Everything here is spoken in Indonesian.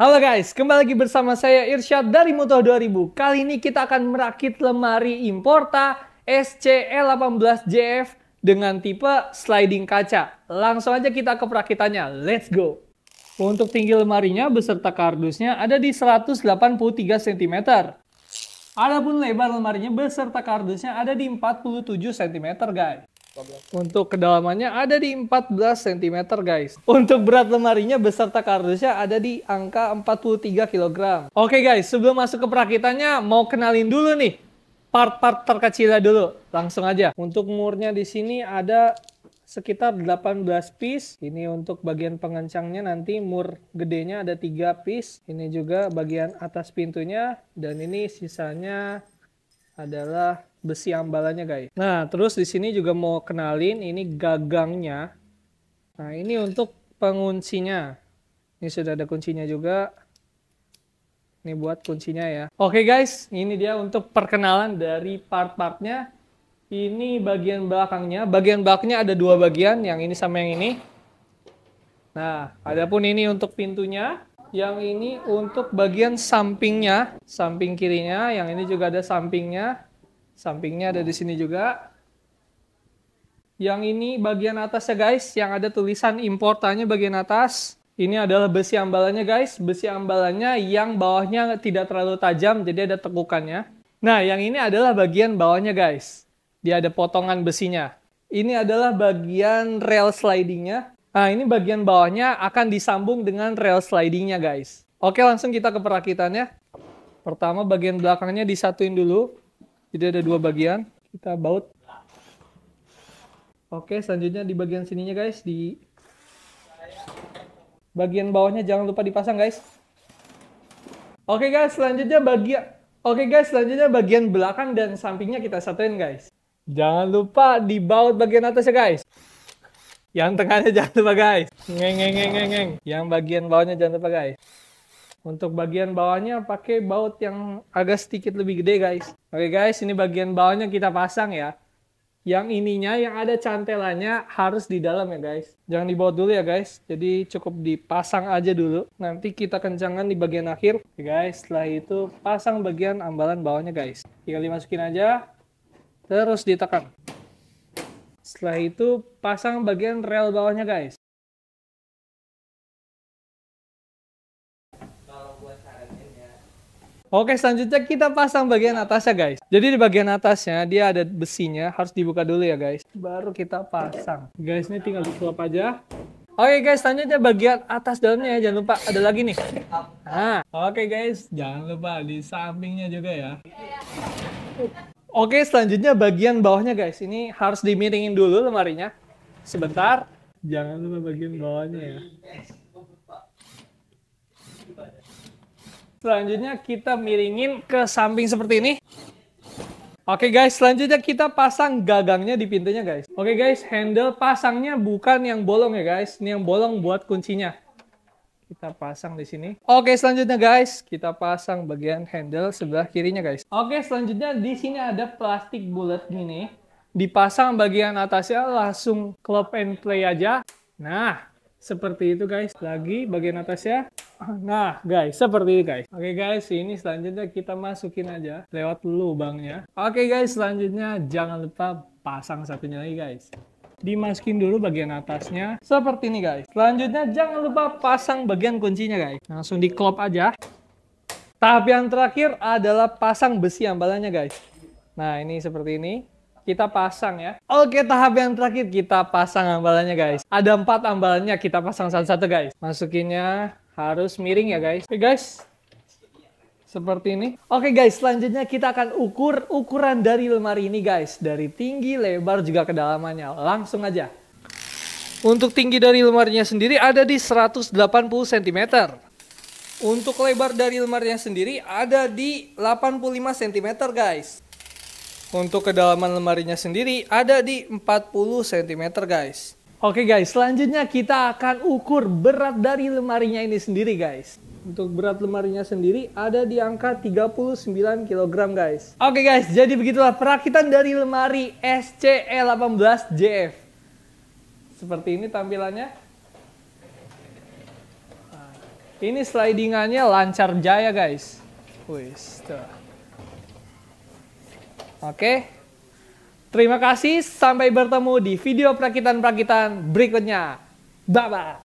Halo guys, kembali lagi bersama saya Irsyad dari Moto 2000. Kali ini kita akan merakit lemari Importa SCL18JF dengan tipe sliding kaca. Langsung aja kita ke perakitannya, let's go! Untuk tinggi lemarinya beserta kardusnya ada di 183 cm. Adapun lebar lemarinya beserta kardusnya ada di 47 cm guys. Untuk kedalamannya ada di 14 cm guys. Untuk berat lemarinya beserta kardusnya ada di angka 43 kg. Oke guys, sebelum masuk ke perakitannya mau kenalin dulu nih part-part terkecilnya dulu. Langsung aja. Untuk murnya di sini ada sekitar 18 piece. Ini untuk bagian pengencangnya nanti mur gedenya ada 3 piece. Ini juga bagian atas pintunya dan ini sisanya adalah besi ambalannya guys. Nah terus di sini juga mau kenalin ini gagangnya. Nah ini untuk penguncinya. Ini sudah ada kuncinya juga. Ini buat kuncinya ya. Oke guys, ini dia untuk perkenalan dari part-partnya. Ini bagian belakangnya. Bagian belakangnya ada dua bagian, yang ini sama yang ini. Nah, adapun ini untuk pintunya. Yang ini untuk bagian sampingnya, samping kirinya. Yang ini juga ada sampingnya. Sampingnya ada di oh. sini juga. Yang ini bagian atasnya guys, yang ada tulisan importannya bagian atas. Ini adalah besi ambalannya guys, besi ambalannya yang bawahnya tidak terlalu tajam, jadi ada tekukannya. Nah, yang ini adalah bagian bawahnya guys. Dia ada potongan besinya. Ini adalah bagian rail slidingnya. Nah, ini bagian bawahnya akan disambung dengan rail slidingnya guys. Oke, langsung kita ke perakitannya. Pertama, bagian belakangnya disatuin dulu. Jadi ada dua bagian, kita baut. Oke, selanjutnya di bagian sininya guys, di bagian bawahnya jangan lupa dipasang guys. Oke guys, selanjutnya bagian Oke guys, selanjutnya bagian belakang dan sampingnya kita satuin guys. Jangan lupa di baut bagian atas ya guys. Yang tengahnya jangan lupa guys. Ngeng ngeng ngeng ngeng. Yang bagian bawahnya jangan lupa guys. Untuk bagian bawahnya pakai baut yang agak sedikit lebih gede guys. Oke guys, ini bagian bawahnya kita pasang ya. Yang ininya, yang ada cantelannya harus di dalam ya guys. Jangan dibawa dulu ya guys. Jadi cukup dipasang aja dulu. Nanti kita kencangkan di bagian akhir. Oke guys, setelah itu pasang bagian ambalan bawahnya guys. Tinggal dimasukin aja. Terus ditekan. Setelah itu pasang bagian rel bawahnya guys. Oke, selanjutnya kita pasang bagian atasnya, guys. Jadi di bagian atasnya dia ada besinya, harus dibuka dulu ya, guys. Baru kita pasang. Guys, ini tinggal disuap aja. Oke guys, selanjutnya bagian atas dalamnya ya. Jangan lupa ada lagi nih. Nah, oke guys, jangan lupa di sampingnya juga ya. Oke, selanjutnya bagian bawahnya guys. Ini harus dimiringin dulu lemarinya. Sebentar. Jangan lupa bagian bawahnya ya. Selanjutnya kita miringin ke samping seperti ini. Oke okay guys, selanjutnya kita pasang gagangnya di pintunya guys. Oke okay guys, handle pasangnya bukan yang bolong ya guys. Ini yang bolong buat kuncinya. Kita pasang di sini. Oke, okay, selanjutnya guys, kita pasang bagian handle sebelah kirinya guys. Oke, selanjutnya di sini ada plastik bulat gini. Dipasang bagian atasnya langsung club and play aja. Nah, seperti itu guys. Lagi bagian atasnya. Nah, guys, seperti ini guys. Oke okay, guys, ini selanjutnya kita masukin aja lewat lubangnya. Oke okay, guys, selanjutnya jangan lupa pasang satunya lagi guys. Dimasukin dulu bagian atasnya seperti ini guys. Selanjutnya jangan lupa pasang bagian kuncinya guys. Langsung di diklop aja. Tahap yang terakhir adalah pasang besi ambalannya guys. Nah, ini seperti ini kita pasang ya. Oke, tahap yang terakhir kita pasang ambalannya guys. Ada empat ambalannya, kita pasang satu-satu guys. Masukinnya harus miring ya guys. Oke okay, guys, seperti ini. Oke okay guys, selanjutnya kita akan ukur ukuran dari lemari ini guys. Dari tinggi, lebar, juga kedalamannya. Langsung aja. Untuk tinggi dari lemarinya sendiri ada di 180 cm. Untuk lebar dari lemarinya sendiri ada di 85 cm guys. Untuk kedalaman lemarinya sendiri ada di 40 cm guys. Oke guys, selanjutnya kita akan ukur berat dari lemarinya ini sendiri guys. Untuk berat lemarinya sendiri ada di angka 39 kg guys. Oke guys, jadi begitulah perakitan dari lemari SCE18JF. Seperti ini tampilannya. Nah, ini slidingannya lancar jaya guys. Oke, Terima kasih, sampai bertemu di video perakitan-perakitan berikutnya. Bye-bye.